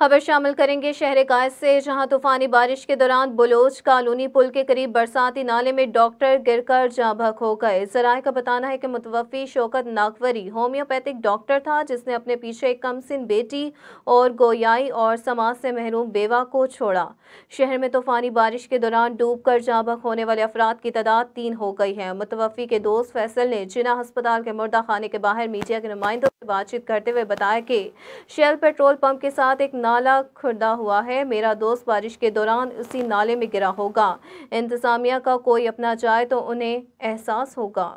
खबर शामिल करेंगे शहर गाय से जहां तूफानी बारिश के दौरान बलोच कॉलोनी पुल के करीब बरसाती नाले में डॉक्टर गिरकर जाभक हो गए जराये का बताना है कि मुतवफ़ी शौकत नागवरी होम्योपैथिक डॉक्टर था जिसने अपने पीछे कमसिन बेटी और गोयाई और समाज से महरूम बेवा को छोड़ा शहर में तूफानी बारिश के दौरान डूब कर जाभक होने वाले अफराद की तादाद तीन हो गई है मुतवफ़ी के दोस्त फैसल ने जिना हस्पताल के मुर्दा खाने के बाहर मीडिया के नुमाइंदों से बातचीत करते हुए बताया कि शेल पेट्रोल पंप के साथ एक नाला खुर्दा हुआ है मेरा दोस्त बारिश के दौरान उसी नाले में गिरा होगा इंतज़ामिया का कोई अपना जाए तो उन्हें एहसास होगा